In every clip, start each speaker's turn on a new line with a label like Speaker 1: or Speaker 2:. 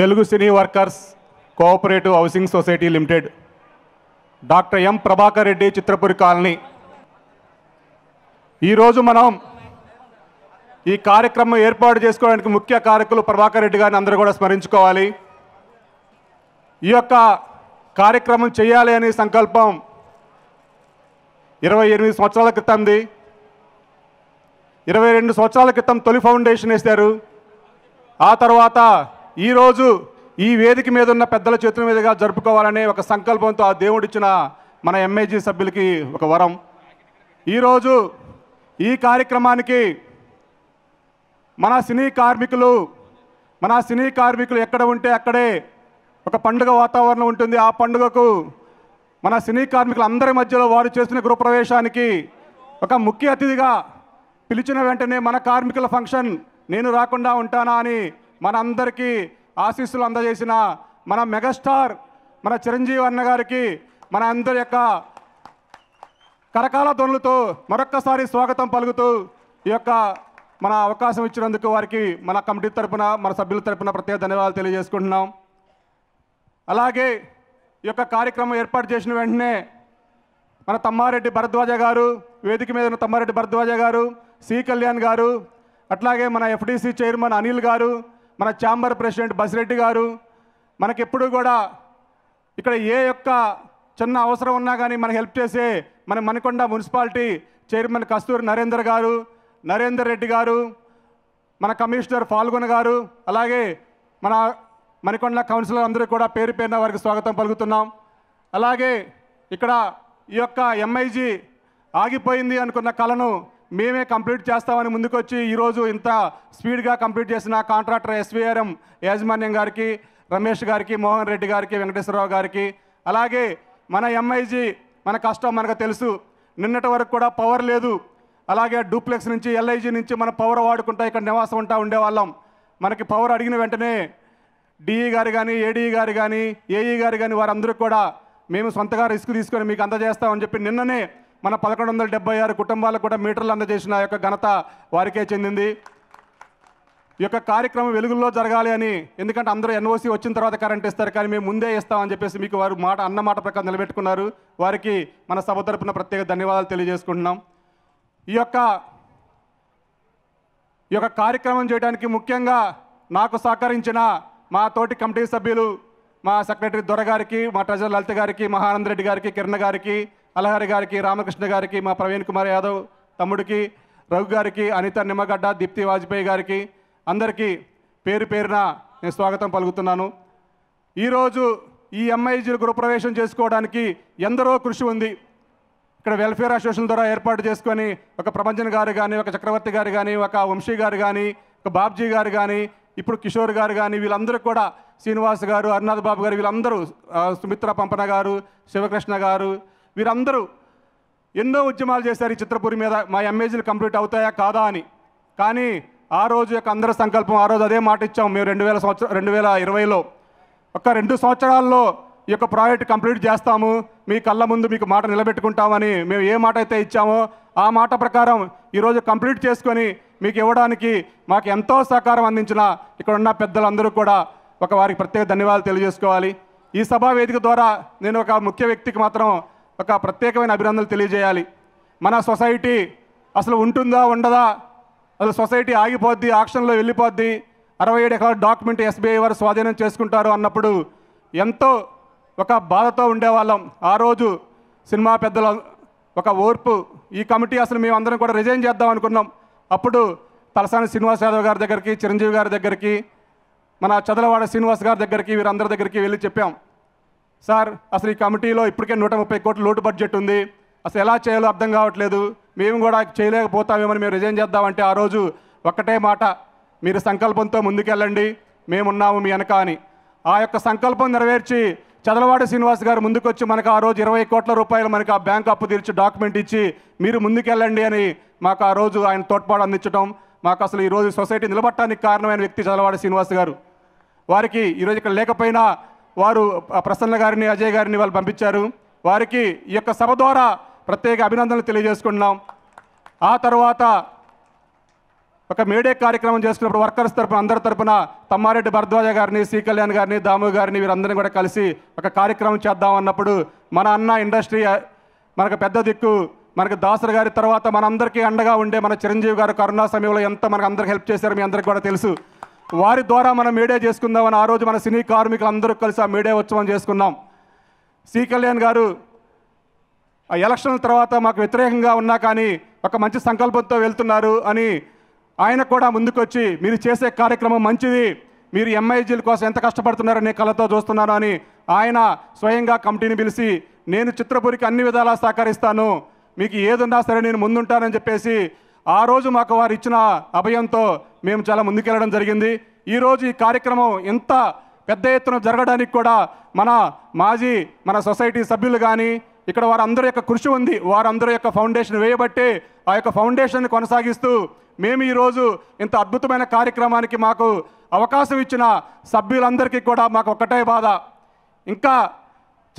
Speaker 1: Telugu cine workers cooperative housing society limited doctor M Prabhakar Reddy Chitrapuri colony ఈరోజు మనం ఈ కార్యక్రమం ఏర్పాటు చేసుకోవడానికి ముఖ్య కారకులు ప్రభాకర్ రెడ్డి గారిని అందరూ కూడా స్మరించుకోవాలి ఈ యొక్క కార్యక్రమం చేయాలి అనే సంకల్పం ఇరవై ఎనిమిది సంవత్సరాల క్రితంది ఇరవై రెండు సంవత్సరాల క్రితం తొలి ఫౌండేషన్ వేశారు ఆ తర్వాత ఈరోజు ఈ వేదిక మీద ఉన్న పెద్దల చేతుల మీదుగా జరుపుకోవాలనే ఒక సంకల్పంతో ఆ దేవుడిచ్చిన మన ఎంఐజీ సభ్యులకి ఒక వరం ఈరోజు ఈ కార్యక్రమానికి మన సినీ కార్మికులు మన సినీ కార్మికులు ఎక్కడ ఉంటే అక్కడే ఒక పండుగ వాతావరణం ఉంటుంది ఆ పండుగకు మన సినీ కార్మికులు అందరి మధ్యలో వారు చేసిన గృహప్రవేశానికి ఒక ముఖ్య అతిథిగా పిలిచిన వెంటనే మన కార్మికుల ఫంక్షన్ నేను రాకుండా ఉంటానా అని మనందరికీ ఆశీస్సులు అందజేసిన మన మెగాస్టార్ మన చిరంజీవి అన్న గారికి మన అందరి యొక్క కరకాల ధ్వనులతో మరొక్కసారి స్వాగతం పలుకుతూ ఈ యొక్క మన అవకాశం ఇచ్చినందుకు వారికి మన కమిటీ తరఫున మన సభ్యుల తరఫున ప్రత్యేక ధన్యవాదాలు తెలియజేసుకుంటున్నాం అలాగే ఈ యొక్క కార్యక్రమం ఏర్పాటు చేసిన వెంటనే మన తమ్మారెడ్డి భరద్వాజ గారు వేదిక మీద ఉన్న తమ్మారెడ్డి భరద్వాజ గారు సి కళ్యాణ్ గారు అట్లాగే మన ఎఫ్డీసీ చైర్మన్ అనిల్ గారు మన ఛాంబర్ ప్రెసిడెంట్ బసిరెడ్డి గారు మనకెప్పుడు కూడా ఇక్కడ ఏ యొక్క చిన్న అవసరం ఉన్నా కానీ మనకు హెల్ప్ చేసే మన మణికొండ మున్సిపాలిటీ చైర్మన్ కస్తూరి నరేందర్ గారు నరేందర్ రెడ్డి గారు మన కమిషనర్ ఫాల్గొన గారు అలాగే మన మణికొండ కౌన్సిలర్ అందరూ కూడా పేరు పేరున వారికి స్వాగతం పలుకుతున్నాం అలాగే ఇక్కడ ఈ యొక్క ఎంఐజీ ఆగిపోయింది అనుకున్న కళను మేమే కంప్లీట్ చేస్తామని ముందుకొచ్చి ఈరోజు ఇంత స్పీడ్గా కంప్లీట్ చేసిన కాంట్రాక్టర్ ఎస్వీఆర్ఎం యాజమాన్యం గారికి రమేష్ గారికి మోహన్ రెడ్డి గారికి వెంకటేశ్వరరావు గారికి అలాగే మన ఎంఐజీ మన కష్టం మనకు తెలుసు నిన్నటి వరకు కూడా పవర్ లేదు అలాగే డూప్లెక్స్ నుంచి ఎల్ఐజీ నుంచి మన పవర్ వాడుకుంటా ఇక్కడ నివాసం ఉంటా ఉండేవాళ్ళం మనకి పవర్ అడిగిన వెంటనే డిఈ e గారు కానీ ఏడీఈ e గారు కానీ ఏఈ e గారు కానీ వారందరూ కూడా మేము సొంతగా రిస్క్ తీసుకొని మీకు అందజేస్తామని చెప్పి నిన్ననే మన పదకొండు వందల డెబ్బై ఆరు కుటుంబాలకు కూడా మీటర్లు అందజేసిన యొక్క ఘనత వారికే చెందింది ఈ యొక్క కార్యక్రమం వెలుగుల్లో జరగాలి అని ఎందుకంటే అందరూ ఎన్ఓసి వచ్చిన తర్వాత కరెంట్ ఇస్తారు కానీ మేము ముందే ఇస్తామని చెప్పేసి మీకు వారు మాట అన్న మాట ప్రకారం నిలబెట్టుకున్నారు వారికి మన సభ తరపున ప్రత్యేక ధన్యవాదాలు తెలియజేసుకుంటున్నాం ఈ యొక్క ఈ యొక్క కార్యక్రమం చేయడానికి ముఖ్యంగా నాకు సహకరించిన మా తోటి కమిటీ సభ్యులు మా సెక్రటరీ దొర గారికి మా ట్రెజర్ లలిత గారికి మహానందరెడ్డి గారికి కిరణ్ గారికి అలహరి గారికి రామకృష్ణ గారికి మా ప్రవీణ్ కుమార్ యాదవ్ తమ్ముడికి రఘు గారికి అనిత నిమ్మగడ్డ దీప్తి వాజ్పేయి గారికి అందరికీ పేరు పేరున నేను స్వాగతం పలుకుతున్నాను ఈరోజు ఈ ఎంఐజీలు గృహప్రవేశం చేసుకోవడానికి ఎందరో కృషి ఉంది ఇక్కడ వెల్ఫేర్ అసోసియేషన్ ద్వారా ఏర్పాటు చేసుకొని ఒక ప్రభంజన్ గారు కానీ ఒక చక్రవర్తి గారు కానీ ఒక వంశీ గారు కానీ ఒక బాబ్జీ గారు కానీ ఇప్పుడు కిషోర్ గారు కానీ వీళ్ళందరూ కూడా శ్రీనివాస్ గారు అరుణాథ్ బాబు గారు వీళ్ళందరూ సుమిత్ర పంపన గారు శివకృష్ణ గారు వీరందరూ ఎన్నో ఉద్యమాలు చేశారు ఈ చిత్రపురి మీద మా ఎంఏజీలు కంప్లీట్ అవుతాయా కాదా అని కానీ ఆ రోజు యొక్క అందరి సంకల్పం ఆ రోజు అదే మాట ఇచ్చాం మేము రెండు వేల సంవత్సరం రెండు వేల ఇరవైలో ఒక రెండు సంవత్సరాల్లో ఈ యొక్క ప్రాజెక్ట్ కంప్లీట్ చేస్తాము మీ కళ్ళ ముందు మీకు మాట నిలబెట్టుకుంటామని మేము ఏ మాట అయితే ఇచ్చామో ఆ మాట ప్రకారం ఈరోజు కంప్లీట్ చేసుకొని మీకు ఇవ్వడానికి మాకు ఎంతో సహకారం అందించిన ఇక్కడున్న పెద్దలందరూ కూడా ఒక వారికి ప్రత్యేక ధన్యవాదాలు తెలియజేసుకోవాలి ఈ సభా వేదిక ద్వారా నేను ఒక ముఖ్య వ్యక్తికి మాత్రం ఒక ప్రత్యేకమైన అభినందనలు తెలియజేయాలి మన సొసైటీ అసలు ఉంటుందా ఉండదా అసలు సొసైటీ ఆగిపోద్ది ఆక్షన్లో వెళ్ళిపోద్ది అరవై ఏడు ఎకరాల డాక్యుమెంట్ ఎస్బీఐ వారు స్వాధీనం చేసుకుంటారు అన్నప్పుడు ఎంతో ఒక బాధతో ఉండేవాళ్ళం ఆ రోజు సినిమా పెద్దల ఒక ఓర్పు ఈ కమిటీ అసలు మేమందరం కూడా రిజైన్ చేద్దాం అనుకున్నాం అప్పుడు తలసాని శ్రీనివాస్ యాదవ్ గారి దగ్గరికి చిరంజీవి గారి దగ్గరికి మన చదలవాడ శ్రీనివాస్ గారి దగ్గరికి వీరందరి దగ్గరికి వెళ్ళి చెప్పాం సార్ అసలు ఈ కమిటీలో ఇప్పటికే నూట ముప్పై కోట్ల లోటు బడ్జెట్ ఉంది అసలు ఎలా చేయాలో అర్థం కావట్లేదు మేము కూడా చేయలేకపోతామేమని మేము రిజైన్ చేద్దామంటే ఆ రోజు ఒక్కటే మాట మీరు సంకల్పంతో ముందుకెళ్ళండి మేమున్నాము మీ వెనక అని ఆ యొక్క సంకల్పం నెరవేర్చి చదలవాడ శ్రీనివాస్ గారు ముందుకొచ్చి మనకు ఆ రోజు ఇరవై కోట్ల రూపాయలు మనకు ఆ బ్యాంక్ అప్పు తీర్చి డాక్యుమెంట్ ఇచ్చి మీరు ముందుకెళ్ళండి అని మాకు ఆ రోజు ఆయన తోడ్పాటు అందించడం మాకు అసలు ఈరోజు సొసైటీ నిలబట్టడానికి కారణమైన వ్యక్తి చదలవాడ శ్రీనివాస్ గారు వారికి ఈరోజు ఇక్కడ లేకపోయినా వారు ప్రసన్న గారిని అజయ్ గారిని వాళ్ళు పంపించారు వారికి ఈ యొక్క సభ ద్వారా ప్రత్యేక అభినందనలు తెలియజేసుకున్నాం ఆ తర్వాత ఒక మేడే కార్యక్రమం చేసుకున్నప్పుడు వర్కర్స్ తరపున అందరి తరపున తమ్మారెడ్డి భరద్వాజ గారిని శ్రీ కళ్యాణ్ గారిని దాము గారిని వీరందరినీ కూడా కలిసి ఒక కార్యక్రమం చేద్దాం అన్నప్పుడు మన అన్న ఇండస్ట్రీ మనకు పెద్ద దిక్కు మనకు దాసర్ గారి తర్వాత మనందరికీ అండగా ఉండే మన చిరంజీవి గారు కరోనా సమయంలో ఎంత మనకు అందరికి హెల్ప్ చేశారు మీ అందరికీ కూడా తెలుసు వారి ద్వారా మనం మీడియా చేసుకుందామని ఆ రోజు మన సినీ కార్మికులందరూ కలిసి ఆ మీడియా ఉత్సవం చేసుకున్నాం సి కళ్యాణ్ గారు ఆ ఎలక్షన్ల తర్వాత మాకు వ్యతిరేకంగా ఉన్నా కానీ ఒక మంచి సంకల్పంతో వెళ్తున్నారు అని ఆయన కూడా ముందుకొచ్చి మీరు చేసే కార్యక్రమం మంచిది మీరు ఎంఐజీల కోసం ఎంత నేను కళతో చూస్తున్నాను అని ఆయన స్వయంగా కమిటీని పిలిచి నేను చిత్రపురికి అన్ని విధాలా సహకరిస్తాను మీకు ఏదున్నా సరే నేను ముందుంటానని చెప్పేసి ఆ రోజు మాకు వారు ఇచ్చిన అభయంతో మేము చాలా ముందుకెళ్ళడం జరిగింది ఈరోజు ఈ కార్యక్రమం ఎంత పెద్ద ఎత్తున జరగడానికి కూడా మన మాజీ మన సొసైటీ సభ్యులు కానీ ఇక్కడ వారందరి యొక్క కృషి ఉంది వారందరి యొక్క ఫౌండేషన్ వేయబట్టి ఆ యొక్క ఫౌండేషన్ కొనసాగిస్తూ మేము ఈరోజు ఇంత అద్భుతమైన కార్యక్రమానికి మాకు అవకాశం ఇచ్చిన సభ్యులందరికీ కూడా మాకు ఒక్కటే బాధ ఇంకా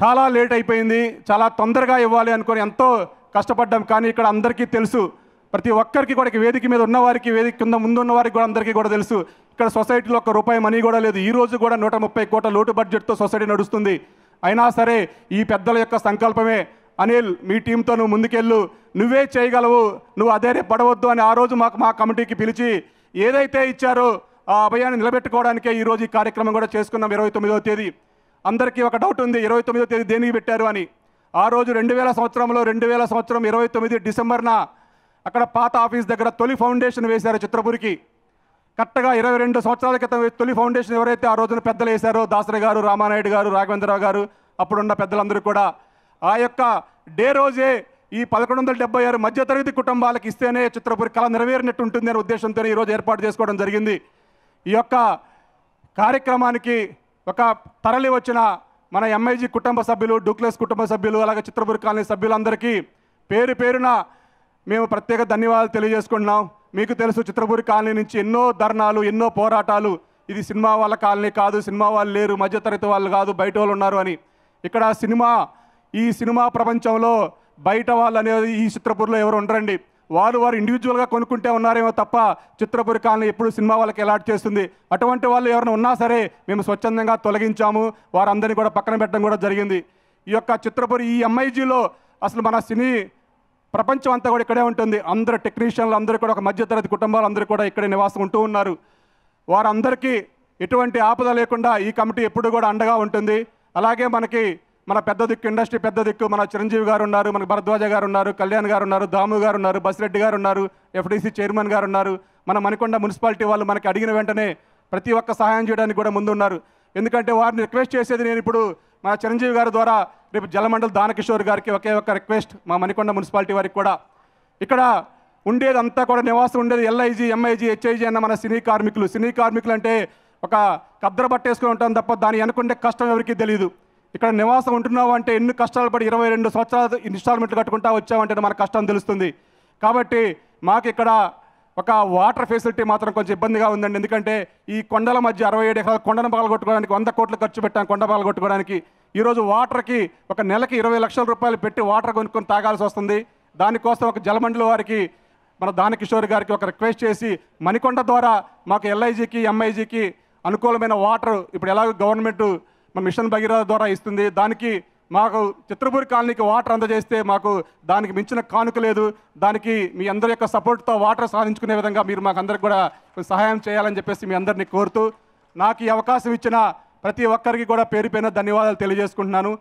Speaker 1: చాలా లేట్ అయిపోయింది చాలా తొందరగా ఇవ్వాలి అనుకొని ఎంతో కష్టపడ్డాం కానీ ఇక్కడ అందరికీ తెలుసు ప్రతి ఒక్కరికి కూడా వేదిక మీద ఉన్న వారికి వేదిక కింద ముందున్న వారికి కూడా అందరికీ కూడా తెలుసు ఇక్కడ సొసైటీలో ఒక రూపాయి మనీ కూడా లేదు ఈ రోజు కూడా నూట ముప్పై కోట్ల లోటు బడ్జెట్తో సొసైటీ నడుస్తుంది అయినా సరే ఈ పెద్దల యొక్క సంకల్పమే అనిల్ మీ టీంతో నువ్వు ముందుకెళ్ళు నువ్వే చేయగలవు నువ్వు అదే పడవద్దు అని ఆ రోజు మాకు మా కమిటీకి పిలిచి ఏదైతే ఇచ్చారో ఆ అభయాన్ని నిలబెట్టుకోవడానికే ఈరోజు ఈ కార్యక్రమం కూడా చేసుకున్నాం ఇరవై తొమ్మిదవ తేదీ అందరికీ ఒక డౌట్ ఉంది ఇరవై తొమ్మిదో తేదీ దేనికి పెట్టారు అని ఆ రోజు రెండు వేల సంవత్సరంలో రెండు వేల సంవత్సరం ఇరవై తొమ్మిది డిసెంబర్న అక్కడ పాత ఆఫీస్ దగ్గర తొలి ఫౌండేషన్ వేశారు చిత్రపురికి కరెక్ట్గా ఇరవై రెండు సంవత్సరాల క్రితం తొలి ఫౌండేషన్ ఎవరైతే ఆ రోజున పెద్దలు వేశారో దాసరి గారు రామానాయుడు గారు రాఘవేంద్రరావు గారు అప్పుడున్న పెద్దలందరూ కూడా ఆ యొక్క డే రోజే ఈ పదకొండు వందల డెబ్బై ఆరు మధ్యతరగతి కుటుంబాలకు ఇస్తేనే చిత్రపురి కళ నెరవేరినట్టు ఉంటుంది అనే ఉద్దేశంతో ఈరోజు ఏర్పాటు చేసుకోవడం జరిగింది ఈ యొక్క కార్యక్రమానికి ఒక తరలి వచ్చిన మన ఎంఐజీ కుటుంబ సభ్యులు డూక్లెస్ కుటుంబ సభ్యులు అలాగే చిత్రపురి కాలనీ సభ్యులందరికీ పేరు పేరున మేము ప్రత్యేక ధన్యవాదాలు తెలియజేసుకుంటున్నాం మీకు తెలుసు చిత్రపూరి కాలనీ నుంచి ఎన్నో ధర్నాలు ఎన్నో పోరాటాలు ఇది సినిమా వాళ్ళ కాలనీ కాదు సినిమా వాళ్ళు లేరు మధ్యతరగతి వాళ్ళు కాదు బయట వాళ్ళు ఉన్నారు అని ఇక్కడ సినిమా ఈ సినిమా ప్రపంచంలో బయట వాళ్ళు అనేది ఈ చిత్రపూర్లో ఎవరు ఉండరండి వారు వారు ఇండివిజువల్గా కొనుక్కుంటే ఉన్నారేమో తప్ప చిత్రపురి కాలనీ ఎప్పుడు సినిమా వాళ్ళకి ఎలాట్ చేస్తుంది అటువంటి వాళ్ళు ఎవరైనా ఉన్నా సరే మేము స్వచ్ఛందంగా తొలగించాము వారందరినీ కూడా పక్కన పెట్టడం కూడా జరిగింది ఈ యొక్క చిత్రపురి ఈ ఎంఐజీలో అసలు మన సినీ ప్రపంచం అంతా కూడా ఇక్కడే ఉంటుంది అందరు టెక్నీషియన్లు అందరూ కూడా ఒక మధ్యతరగతి కుటుంబాలు అందరూ కూడా ఇక్కడే నివాసం ఉంటూ ఉన్నారు వారందరికీ ఎటువంటి ఆపద లేకుండా ఈ కమిటీ ఎప్పుడు కూడా అండగా ఉంటుంది అలాగే మనకి మన పెద్ద దిక్కు ఇండస్ట్రీ పెద్ద దిక్కు మన చిరంజీవి గారు ఉన్నారు మన భరద్వాజ గారు ఉన్నారు కళ్యాణ్ గారు ఉన్నారు దాము గారు ఉన్నారు బసిరెడ్డి గారు ఉన్నారు ఎఫ్డీసీ చైర్మన్ గారు ఉన్నారు మన మణికొండ మున్సిపాలిటీ వాళ్ళు మనకి అడిగిన వెంటనే ప్రతి ఒక్క సహాయం చేయడానికి కూడా ముందు ఉన్నారు ఎందుకంటే వారిని రిక్వెస్ట్ చేసేది నేను ఇప్పుడు మన చిరంజీవి గారి ద్వారా రేపు జలమండలి దానకిషోర్ గారికి ఒకే ఒక్క రిక్వెస్ట్ మా మణికొండ మున్సిపాలిటీ వారికి కూడా ఇక్కడ ఉండేదంతా కూడా నివాసం ఉండేది ఎల్ఐజీ ఎంఐజీ హెచ్ఐజీ అన్న మన సినీ కార్మికులు సినీ కార్మికులు అంటే ఒక కద్దర పట్టేసుకుని ఉంటాం తప్ప దాని వెనుకుండే కష్టం ఎవరికీ తెలియదు ఇక్కడ నివాసం ఉంటున్నావు అంటే ఎన్ని కష్టాలు పడి ఇరవై రెండు సంవత్సరాలు ఇన్స్టాల్మెంట్లు కట్టుకుంటా వచ్చామంటే మన కష్టం తెలుస్తుంది కాబట్టి మాకు ఇక్కడ ఒక వాటర్ ఫెసిలిటీ మాత్రం కొంచెం ఇబ్బందిగా ఉందండి ఎందుకంటే ఈ కొండల మధ్య అరవై ఏడు ఎకరాల కొండను పగలగొట్టుకోవడానికి వంద కోట్లు ఖర్చు పెట్టాం కొండ పగలగొట్టుకోవడానికి ఈరోజు వాటర్కి ఒక నెలకి ఇరవై లక్షల రూపాయలు పెట్టి వాటర్ కొనుక్కొని తాగాల్సి వస్తుంది దానికోసం ఒక జలమండలి వారికి మన దానకిషోర్ గారికి ఒక రిక్వెస్ట్ చేసి మణికొండ ద్వారా మాకు ఎల్ఐజీకి ఎంఐజీకి అనుకూలమైన వాటర్ ఇప్పుడు ఎలాగో గవర్నమెంట్ మా మిషన్ భగీరథ ద్వారా ఇస్తుంది దానికి మాకు చిత్రపూర్ కాలనీకి వాటర్ అందజేస్తే మాకు దానికి మించిన కానుక లేదు దానికి మీ అందరి యొక్క సపోర్ట్తో వాటర్ సాధించుకునే విధంగా మీరు మాకు అందరికి కూడా సహాయం చేయాలని చెప్పేసి మీ అందరినీ కోరుతూ నాకు ఈ అవకాశం ఇచ్చిన ప్రతి ఒక్కరికి కూడా పేరు ధన్యవాదాలు తెలియజేసుకుంటున్నాను